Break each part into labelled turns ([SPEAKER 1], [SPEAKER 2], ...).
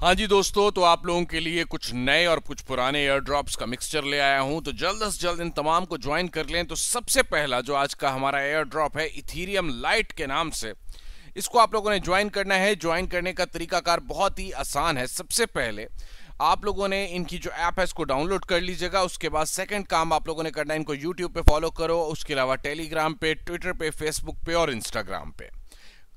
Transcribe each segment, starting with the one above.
[SPEAKER 1] हाँ जी दोस्तों तो आप लोगों के लिए कुछ नए और कुछ पुराने एयर ड्रॉप्स का मिक्सचर ले आया हूँ तो जल्द से जल्द इन तमाम को ज्वाइन कर लें तो सबसे पहला जो आज का हमारा एयर ड्रॉप है इथीरियम लाइट के नाम से इसको आप लोगों ने ज्वाइन करना है ज्वाइन करने का तरीकाकार बहुत ही आसान है सबसे पहले आप लोगों ने इनकी जो ऐप है इसको डाउनलोड कर लीजिएगा उसके बाद सेकंड काम आप लोगों ने करना है इनको यूट्यूब पे फॉलो करो उसके अलावा टेलीग्राम पे ट्विटर पे फेसबुक पे और इंस्टाग्राम पे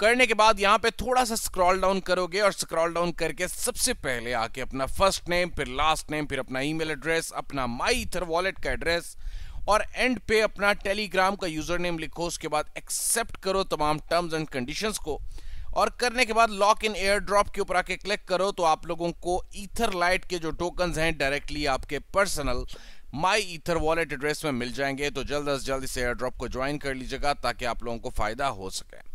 [SPEAKER 1] करने के बाद यहाँ पे थोड़ा सा स्क्रॉल डाउन करोगे और स्क्रॉल डाउन करके सबसे पहले आके अपना फर्स्ट नेम फिर लास्ट नेम फिर अपना ईमेल एड्रेस अपना माई इथर वॉलेट का एड्रेस और एंड पे अपना टेलीग्राम का यूजर नेम लिखो उसके बाद एक्सेप्ट करो तमाम टर्म्स एंड कंडीशंस को और करने के बाद लॉक इन एयर ड्रॉप के ऊपर आके क्लिक करो तो आप लोगों को ईथर लाइट के जो टोकन हैं डायरेक्टली आपके personal my ether wallet address में मिल जाएंगे तो जल्द अज जल्द इस एयर ड्रॉप को ज्वाइन कर लीजिएगा ताकि आप लोगों को फायदा हो सके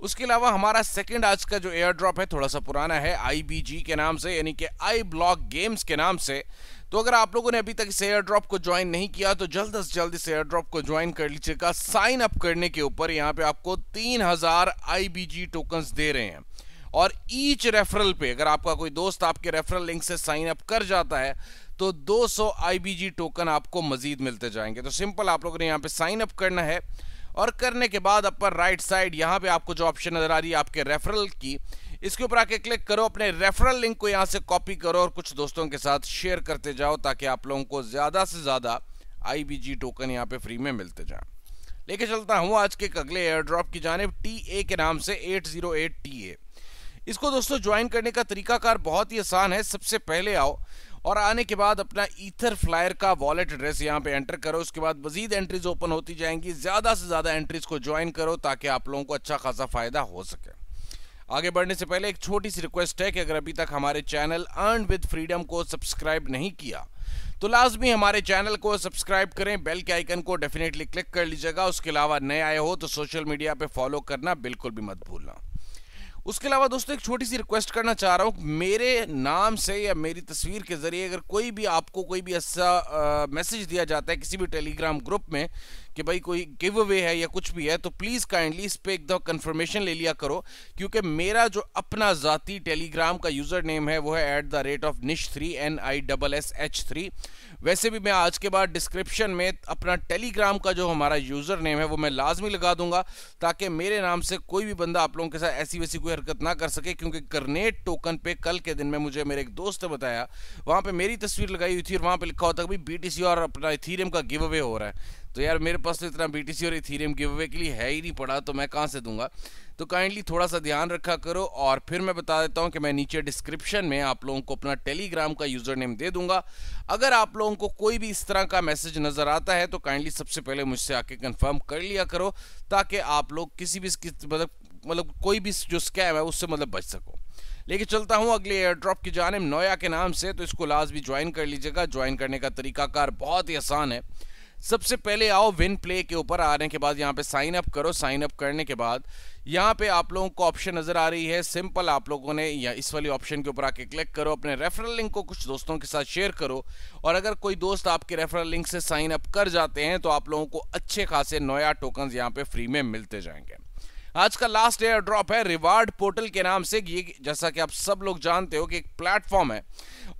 [SPEAKER 1] उसके अलावा हमारा सेकंड आज का जो एयर ड्रॉप है थोड़ा सा पुराना है आईबीजी के नाम से यानी कि आई ब्लॉक गेम्स के नाम से तो अगर आप लोगों ने अभी तक इस एयर ड्रॉप को ज्वाइन नहीं किया तो जल्द से जल्द इस एयर ड्रॉप को ज्वाइन कर लीजिएगा साइन अप करने के ऊपर यहाँ पे आपको तीन हजार आईबीजी टोकन्स दे रहे हैं और ईच रेफरल पे अगर आपका कोई दोस्त आपके रेफरल लिंक से साइन अप कर जाता है तो 200 सौ आई टोकन आपको मजीद मिलते जाएंगे तो सिंपल आप लोगों ने यहाँ पे साइन अप करना है और करने के बाद अपर राइट साइड यहाँ पे आपको जो ऑप्शन नजर आ रही है आपके रेफरल की इसके ऊपर आके क्लिक करो अपने रेफरल लिंक को यहाँ से कॉपी करो और कुछ दोस्तों के साथ शेयर करते जाओ ताकि आप लोगों को ज़्यादा से ज़्यादा आई टोकन यहाँ पे फ्री में मिलते जाए लेके चलता हूँ आज के अगले एयर ड्रॉप की जानब टी के नाम से एट इसको दोस्तों ज्वाइन करने का तरीकाकार बहुत ही आसान है सबसे पहले आओ और आने के बाद अपना ईथर फ्लायर का वॉलेट एड्रेस यहाँ पे एंटर करो उसके बाद मजीद एंट्रीज ओपन होती जाएंगी ज़्यादा से ज़्यादा एंट्रीज को ज्वाइन करो ताकि आप लोगों को अच्छा खासा फ़ायदा हो सके आगे बढ़ने से पहले एक छोटी सी रिक्वेस्ट है कि अगर अभी तक हमारे चैनल अर्न विद फ्रीडम को सब्सक्राइब नहीं किया तो लाजमी हमारे चैनल को सब्सक्राइब करें बेल के आइकन को डेफिनेटली क्लिक कर लीजिएगा उसके अलावा नए आए हो तो सोशल मीडिया पे फॉलो करना बिल्कुल भी मत भूलना उसके अलावा दोस्तों एक छोटी सी रिक्वेस्ट करना चाह रहा हूँ मेरे नाम से या मेरी तस्वीर के ज़रिए अगर कोई भी आपको कोई भी ऐसा मैसेज दिया जाता है किसी भी टेलीग्राम ग्रुप में कि भाई कोई गिव अवे है या कुछ भी है तो प्लीज़ काइंडली इस पर एक दो कन्फर्मेशन ले लिया करो क्योंकि मेरा जो अपना ज़ाती टेलीग्राम का यूज़र नेम है वो है एट द रेट ऑफ निश three N I double S H three वैसे भी मैं आज के बाद डिस्क्रिप्शन में अपना टेलीग्राम का जो हमारा यूज़र नेम है वो मैं लाजमी लगा दूंगा ताकि मेरे नाम से कोई भी बंदा आप लोगों के साथ ऐसी वैसी कोई हरकत ना कर सके क्योंकि करनेट टोकन पे कल के दिन में मुझे मेरे एक दोस्त ने बताया वहाँ पे मेरी तस्वीर लगाई हुई थी और वहाँ पे लिखा होता कि बीटीसी और अपना इथीरियम का गिव अवे हो रहा है तो यार मेरे पास तो इतना बी और इथीरियम गिव अवे के लिए है ही नहीं पड़ा तो मैं कहाँ से दूंगा तो काइंडली थोड़ा सा ध्यान रखा करो और फिर मैं बता देता हूँ कि मैं नीचे डिस्क्रिप्शन में आप लोगों को अपना टेलीग्राम का यूज़र नेम दे दूंगा अगर आप लोगों को कोई भी इस तरह का मैसेज नज़र आता है तो काइंडली सबसे पहले मुझसे आके कंफर्म कर लिया करो ताकि आप लोग किसी भी मतलब मतलब कोई भी जो स्कैम है उससे मतलब बच सको लेकिन चलता हूँ अगले एयर ड्रॉप की जानब नोया के नाम से तो इसको लाजमी ज्वाइन कर लीजिएगा ज्वाइन करने का तरीकाकार बहुत ही आसान है सबसे पहले आओ विन प्ले के ऊपर आने के बाद यहाँ पे साइन अप करो साइन अप करने के बाद यहाँ पे आप लोगों को ऑप्शन नज़र आ रही है सिंपल आप लोगों ने या इस वाली ऑप्शन के ऊपर आके क्लिक करो अपने रेफरल लिंक को कुछ दोस्तों के साथ शेयर करो और अगर कोई दोस्त आपके रेफरल लिंक से साइन अप कर जाते हैं तो आप लोगों को अच्छे खासे नोया टोकन यहाँ पे फ्री में मिलते जाएंगे आज का लास्ट एयर ड्रॉप है रिवार्ड पोर्टल के नाम से ये जैसा कि आप सब लोग जानते हो कि एक प्लेटफॉर्म है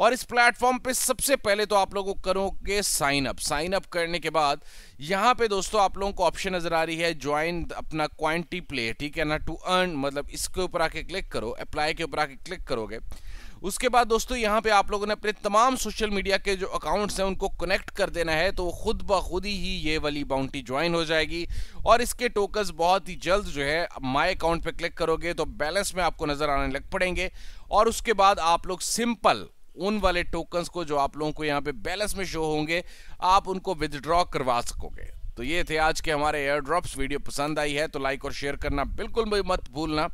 [SPEAKER 1] और इस प्लेटफॉर्म पे सबसे पहले तो आप लोगों को करोगे साइन अप साइन अप करने के बाद यहाँ पे दोस्तों आप लोगों को ऑप्शन नजर आ रही है ज्वाइन अपना क्वांटी प्ले ठीक है ना टू अर्न मतलब इसके ऊपर आके क्लिक करो अप्लाई के ऊपर आके क्लिक करोगे उसके बाद दोस्तों यहाँ पे आप लोगों ने अपने तमाम सोशल मीडिया के जो अकाउंट्स हैं उनको कनेक्ट कर देना है तो खुद ब खुद ही ये वाली बाउंटी ज्वाइन हो जाएगी और इसके टोकस बहुत ही जल्द जो है माय अकाउंट पे क्लिक करोगे तो बैलेंस में आपको नजर आने लग पड़ेंगे और उसके बाद आप लोग सिंपल उन वाले टोकन को जो आप लोगों को यहाँ पे बैलेंस में शो होंगे आप उनको विदड्रॉ करवा सकोगे तो ये थे आज के हमारे एयर ड्रॉप्स वीडियो पसंद आई है तो लाइक और शेयर करना बिल्कुल भी मत भूलना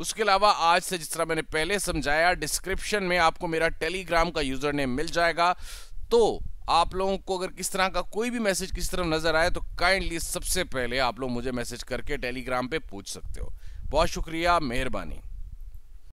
[SPEAKER 1] उसके अलावा आज से जिस तरह मैंने पहले समझाया डिस्क्रिप्शन में आपको मेरा टेलीग्राम का यूज़र नेम मिल जाएगा तो आप लोगों को अगर किस तरह का कोई भी मैसेज किस तरह नज़र आए तो काइंडली सबसे पहले आप लोग मुझे मैसेज करके टेलीग्राम पे पूछ सकते हो बहुत शुक्रिया मेहरबानी